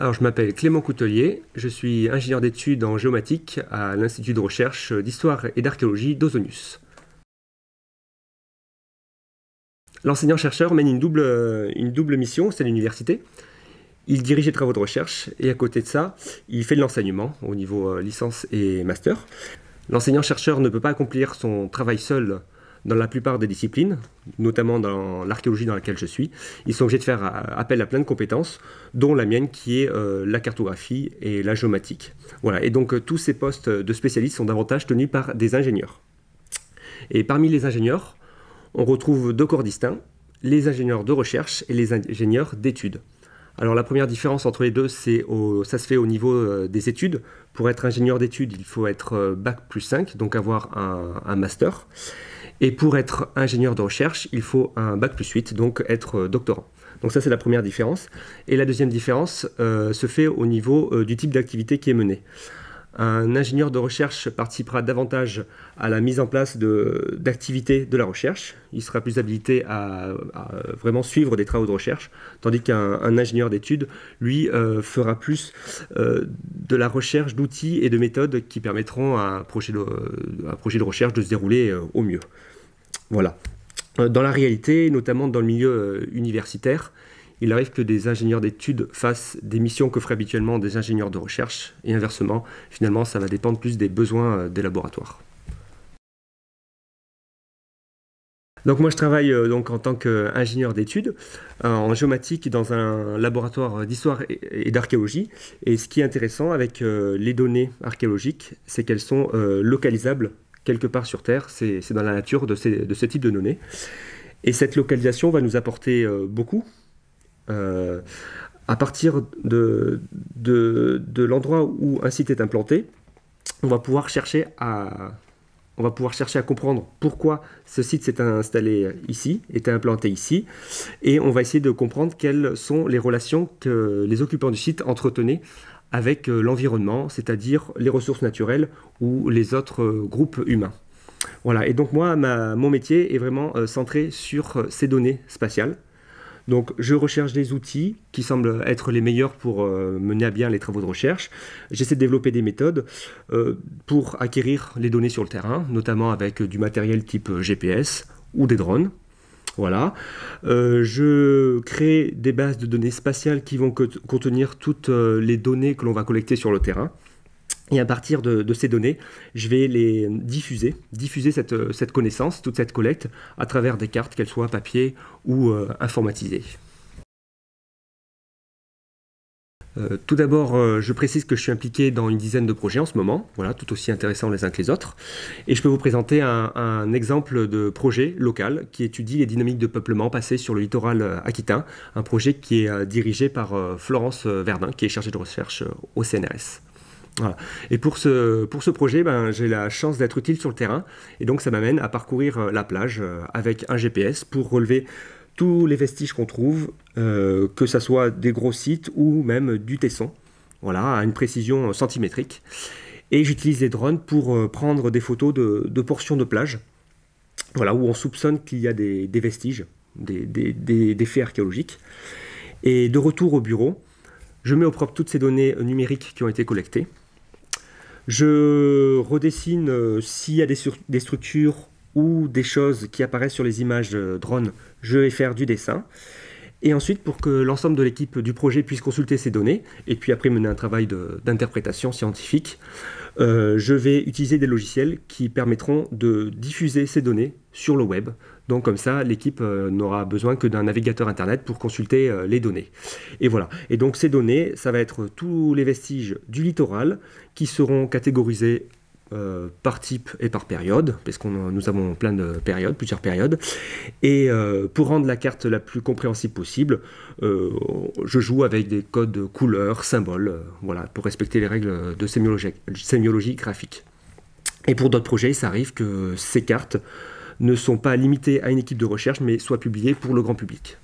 Alors, je m'appelle Clément Coutelier, je suis ingénieur d'études en géomatique à l'Institut de recherche d'histoire et d'archéologie d'Ozonus. L'enseignant-chercheur mène une double, une double mission, c'est l'université. Il dirige les travaux de recherche et à côté de ça, il fait de l'enseignement au niveau euh, licence et master. L'enseignant-chercheur ne peut pas accomplir son travail seul dans la plupart des disciplines, notamment dans l'archéologie dans laquelle je suis, ils sont obligés de faire euh, appel à plein de compétences, dont la mienne qui est euh, la cartographie et la géomatique. Voilà. Et donc euh, tous ces postes de spécialistes sont davantage tenus par des ingénieurs. Et parmi les ingénieurs, on retrouve deux corps distincts, les ingénieurs de recherche et les ingénieurs d'études. Alors la première différence entre les deux, c'est ça se fait au niveau des études. Pour être ingénieur d'études, il faut être bac plus 5, donc avoir un master. Et pour être ingénieur de recherche, il faut un bac plus 8, donc être euh, doctorant. Donc ça, c'est la première différence. Et la deuxième différence euh, se fait au niveau euh, du type d'activité qui est menée un ingénieur de recherche participera davantage à la mise en place d'activités de, la recherche. Il sera plus habilité à, vraiment suivre des travaux de recherche, tandis qu'un ingénieur d'études, lui, euh, fera plus euh, de la recherche d'outils et de méthodes qui permettront à un projet de, recherche de se dérouler euh, au mieux. Voilà. Dans la réalité, notamment dans le milieu universitaire, il arrive que des ingénieurs d'études fassent des missions que feraient habituellement des ingénieurs de recherche, et inversement, finalement, ça va dépendre plus des besoins euh, des laboratoires. Donc moi je travaille euh, donc en tant qu'ingénieur d'études euh, en géomatique dans un laboratoire d'histoire et, d'archéologie. Et ce qui est intéressant avec les données archéologiques, c'est qu'elles sont localisables quelque part sur Terre. C'est dans la nature de, de ce type de données. Et cette localisation va nous apporter beaucoup euh, à partir de, l'endroit où un site est implanté, on va pouvoir chercher à, on va pouvoir chercher à comprendre pourquoi ce site s'est installé ici, était implanté ici, et on va essayer de comprendre quelles sont les relations que les occupants du site entretenaient avec euh, l'environnement, c'est-à-dire les ressources naturelles ou les autres euh, groupes humains. Voilà, et donc moi, mon métier est vraiment centré sur ces données spatiales. Donc je recherche des outils qui semblent être les meilleurs pour euh, mener à bien les travaux de recherche. J'essaie de développer des méthodes euh, pour acquérir les données sur le terrain, notamment avec du matériel type euh, GPS ou des drones. Voilà. je crée des bases de données spatiales qui vont contenir toutes les données que l'on va collecter sur le terrain. Et à partir de, ces données, je vais les diffuser, diffuser cette, connaissance, toute cette collecte, à travers des cartes, qu'elles soient papier ou euh, informatisées. Euh, tout d'abord, euh, je précise que je suis impliqué dans une dizaine de projets en ce moment, tout aussi intéressants les uns que les autres. Et je peux vous présenter un, un exemple de projet local qui étudie les dynamiques de peuplement passées sur le littoral aquitain, un projet qui est dirigé par Florence Verdun, qui est chargée de recherche au CNRS. Et pour ce, pour ce projet, ben, j'ai la chance d'être utile sur le terrain. Et donc, ça m'amène à parcourir euh, la plage euh, avec un GPS pour relever tous les vestiges qu'on trouve, euh, que ce soit des gros sites ou même du tesson. Voilà, à une précision centimétrique. Et j'utilise les drones pour prendre des photos de, portions de plage, voilà, où on soupçonne qu'il y a des, vestiges, des, des, des faits archéologiques. Et de retour au bureau, je mets au propre toutes ces données numériques qui ont été collectées. Je redessine euh, s'il y a des, structures ou des choses qui apparaissent sur les images euh, drone. drones, je vais faire du dessin. Et ensuite, pour que l'ensemble de l'équipe du projet puisse consulter ces données, et puis après mener un travail d'interprétation scientifique, euh, je vais utiliser des logiciels qui permettront de diffuser ces données sur le web donc comme ça, l'équipe euh, n'aura besoin que d'un navigateur Internet pour consulter euh, les données. Et voilà. Et donc ces données, ça va être tous les vestiges du littoral qui seront catégorisés euh, par type et par période, parce que nous avons plein de périodes, plusieurs périodes. Et pour rendre la carte la plus compréhensible possible, je joue avec des codes couleurs, symboles, voilà, pour respecter les règles de sémiologie, sémiologie graphique. Et pour d'autres projets, ça arrive que ces cartes ne sont pas limités à une équipe de recherche, mais soient publiées pour le grand public.